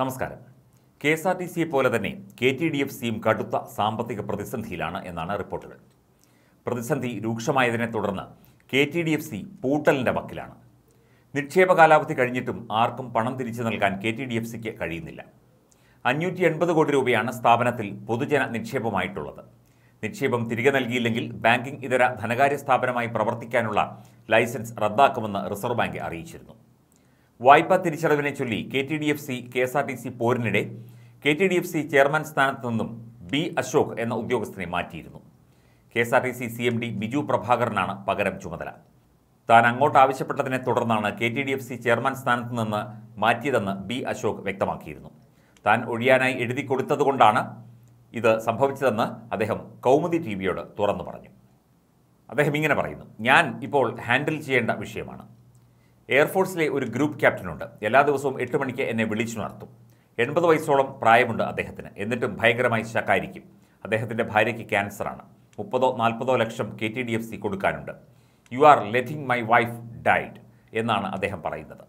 നമസ്കാരം K S R T സിയെ പോലെ തന്നെ കെ ടി ഡി എഫ് സിയും കടുത്ത സാമ്പത്തിക പ്രതിസന്ധിയിലാണ് എന്നാണ് റിപ്പോർട്ടുകൾ പ്രതിസന്ധി രൂക്ഷമായതിനെ തുടർന്ന് K T D F C പൂട്ടലിൻ്റെ വക്കിലാണ് നിക്ഷേപ കാലാവധി കഴിഞ്ഞിട്ടും ആർക്കും പണം തിരിച്ചു നൽകാൻ കെ ടി ഡി എഫ് സിക്ക് കഴിയുന്നില്ല അഞ്ഞൂറ്റി എൺപത് കോടി രൂപയാണ് സ്ഥാപനത്തിൽ പൊതുജന നിക്ഷേപമായിട്ടുള്ളത് നിക്ഷേപം തിരികെ നൽകിയില്ലെങ്കിൽ ബാങ്കിംഗ് ഇതര ധനകാര്യ സ്ഥാപനമായി പ്രവർത്തിക്കാനുള്ള ലൈസൻസ് റദ്ദാക്കുമെന്ന് റിസർവ് ബാങ്ക് അറിയിച്ചിരുന്നു വായ്പാ തിരിച്ചടവിനെ ചൊല്ലി K T D F C K S R T C പോരിനിടെ K T D F C chairman സ്ഥാനത്ത് നിന്നും ബി അശോക് എന്ന ഉദ്യോഗസ്ഥനെ മാറ്റിയിരുന്നു K S R T C C M D Biju പ്രഭാകരനാണ് പകരം ചുമതല താൻ അങ്ങോട്ട് ആവശ്യപ്പെട്ടതിനെ തുടർന്നാണ് K T D F C chairman സ്ഥാനത്ത് നിന്ന് മാറ്റിയതെന്ന് ബി അശോക് വ്യക്തമാക്കിയിരുന്നു താൻ ഒഴിയാനായി എഴുതി കൊടുത്തതുകൊണ്ടാണ് ഇത് സംഭവിച്ചതെന്ന് അദ്ദേഹം കൗമുദി ടി വിയോട് തുറന്നു പറഞ്ഞു അദ്ദേഹം ഇങ്ങനെ പറയുന്നു ഞാൻ ഇപ്പോൾ ഹാൻഡിൽ ചെയ്യേണ്ട വിഷയമാണ് എയർഫോഴ്സിലെ ഒരു ഗ്രൂപ്പ് ക്യാപ്റ്റനുണ്ട് എല്ലാ ദിവസവും എട്ട് മണിക്ക് എന്നെ വിളിച്ചുണർത്തും എൺപത് വയസ്സോളം പ്രായമുണ്ട് അദ്ദേഹത്തിന് എന്നിട്ടും ഭയങ്കരമായി ശക്കായിരിക്കും അദ്ദേഹത്തിൻ്റെ ഭാര്യയ്ക്ക് ക്യാൻസറാണ് മുപ്പതോ നാൽപ്പതോ ലക്ഷം K T D F C കൊടുക്കാനുണ്ട് you are letting my wife died എന്നാണ് അദ്ദേഹം പറയുന്നത്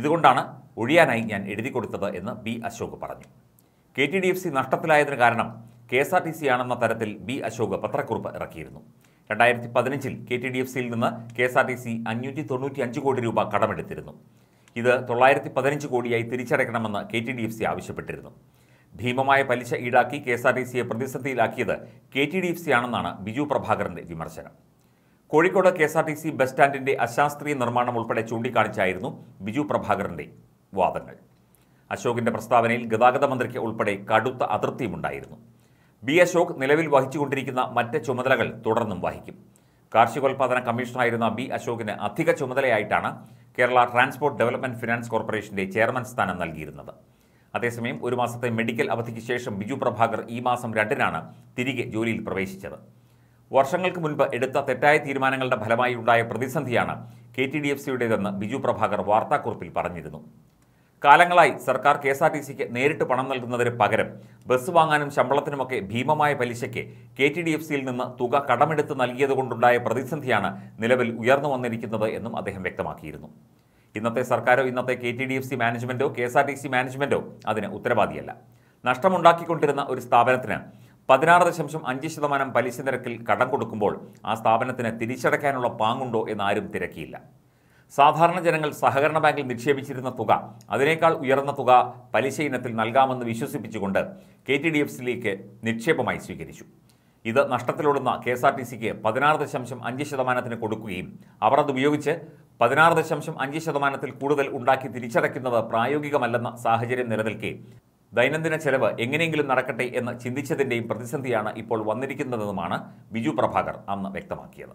ഇതുകൊണ്ടാണ് ഒഴിയാനായി ഞാൻ എഴുതി കൊടുത്തത് എന്ന് ബി അശോക് പറഞ്ഞു K T D F C നഷ്ടത്തിലായതിന് കാരണം K S R T C ആണെന്ന തരത്തിൽ ബി അശോക് പത്രക്കുറിപ്പ് ഇറക്കിയിരുന്നു രണ്ടായിരത്തി പതിനഞ്ചിൽ കെ ടി ഡി എഫ് സിയിൽ നിന്ന് K S R T C അഞ്ഞൂറ്റി തൊണ്ണൂറ്റി അഞ്ച് കോടി രൂപ കടമെടുത്തിരുന്നു ഇത് തൊള്ളായിരത്തി പതിനഞ്ച് കോടിയായി തിരിച്ചടയ്ക്കണമെന്ന് K T D F C ആവശ്യപ്പെട്ടിരുന്നു ഭീമമായ പലിശ ഈടാക്കി കെ എസ് ആർ ടി സിയെ പ്രതിസന്ധിയിലാക്കിയത് K T D F C ആണെന്നാണ് ബിജു പ്രഭാകറിന്റെ വിമർശനം Kozhikode K S R T C bus സ്റ്റാൻഡിന്റെ അശാസ്ത്രീയ നിർമ്മാണം ഉൾപ്പെടെ ചൂണ്ടിക്കാണിച്ചായിരുന്നു ബിജു പ്രഭാകറിന്റെ വാദങ്ങൾ അശോകിന്റെ പ്രസ്താവനയിൽ ഗതാഗത മന്ത്രിക്ക് ഉൾപ്പെടെ കടുത്ത അതൃപ്തിയുമുണ്ടായിരുന്നു ബി അശോക് നിലവിൽ വഹിച്ചുകൊണ്ടിരിക്കുന്ന മറ്റ് ചുമതലകൾ തുടർന്നും വഹിക്കും കാർഷികോൽപാദന കമ്മീഷണറായിരുന്ന ബി അശോകിന് അധിക ചുമതലയായിട്ടാണ് കേരള ട്രാൻസ്പോർട്ട് ഡെവലപ്മെന്റ് ഫിനാൻസ് കോർപ്പറേഷന്റെ ചെയർമാൻ സ്ഥാനം നൽകിയിരുന്നത് അതേസമയം ഒരു മാസത്തെ മെഡിക്കൽ അവധിക്ക് ശേഷം ബിജു പ്രഭാകർ ഈ മാസം രണ്ടിനാണ് തിരികെ ജോലിയിൽ പ്രവേശിച്ചത് വർഷങ്ങൾക്ക് മുൻപ് എടുത്ത തെറ്റായ തീരുമാനങ്ങളുടെ ഫലമായി ഉണ്ടായ പ്രതിസന്ധിയാണ് കെ ടി ഡി എഫ് സിയുടേതെന്ന് ബിജു പ്രഭാകർ വാർത്താക്കുറിപ്പിൽ പറഞ്ഞിരുന്നു കാലങ്ങളായി സർക്കാർ കെ എസ് ആർ ടി സിക്ക് നേരിട്ട് പണം നൽകുന്നതിന് പകരം ബസ് വാങ്ങാനും ശമ്പളത്തിനുമൊക്കെ ഭീമമായ പലിശയ്ക്ക് കെ ടി ഡി എഫ് സിയിൽ നിന്ന് തുക കടമെടുത്ത് നൽകിയതുകൊണ്ടുണ്ടായ പ്രതിസന്ധിയാണ് നിലവിൽ ഉയർന്നു വന്നിരിക്കുന്നത് എന്നും അദ്ദേഹം വ്യക്തമാക്കിയിരുന്നു ഇന്നത്തെ സർക്കാരോ ഇന്നത്തെ K T D F C മാനേജ്മെൻറ്റോ K S R T C മാനേജ്മെൻറ്റോ അതിന് ഉത്തരവാദിയല്ല നഷ്ടമുണ്ടാക്കിക്കൊണ്ടിരുന്ന ഒരു സ്ഥാപനത്തിന് പതിനാറ് ദശാംശം അഞ്ച് ശതമാനം പലിശ നിരക്കിൽ കടം കൊടുക്കുമ്പോൾ ആ സ്ഥാപനത്തിന് തിരിച്ചടയ്ക്കാനുള്ള പാങ്ങുണ്ടോ എന്നാരും തിരക്കിയില്ല സാധാരണ ജനങ്ങൾ സഹകരണ ബാങ്കിൽ നിക്ഷേപിച്ചിരുന്ന തുക അതിനേക്കാൾ ഉയർന്ന തുക പലിശ ഇനത്തിൽ നൽകാമെന്ന് വിശ്വസിപ്പിച്ചുകൊണ്ട് കെ ടി ഡി എഫ് സിയിലേക്ക് നിക്ഷേപമായി സ്വീകരിച്ചു ഇത് നഷ്ടത്തിലോടുന്ന കെ എസ് ആർ ടി സിക്ക് പതിനാറ് ദശാംശം അഞ്ച് ശതമാനത്തിന് കൊടുക്കുകയും അവർ ഉപയോഗിച്ച് പതിനാറ് ദശാംശം അഞ്ച് ശതമാനത്തിൽ കൂടുതൽ ഉണ്ടാക്കി തിരിച്ചടയ്ക്കുന്നത് പ്രായോഗികമല്ലെന്ന സാഹചര്യം നിലനിൽക്കെ ദൈനംദിന ചെലവ് എങ്ങനെയെങ്കിലും നടക്കട്ടെ എന്ന് ചിന്തിച്ചതിൻ്റെയും പ്രതിസന്ധിയാണ് ഇപ്പോൾ വന്നിരിക്കുന്നതെന്നുമാണ് ബിജു പ്രഭാകർ അന്ന് വ്യക്തമാക്കിയത്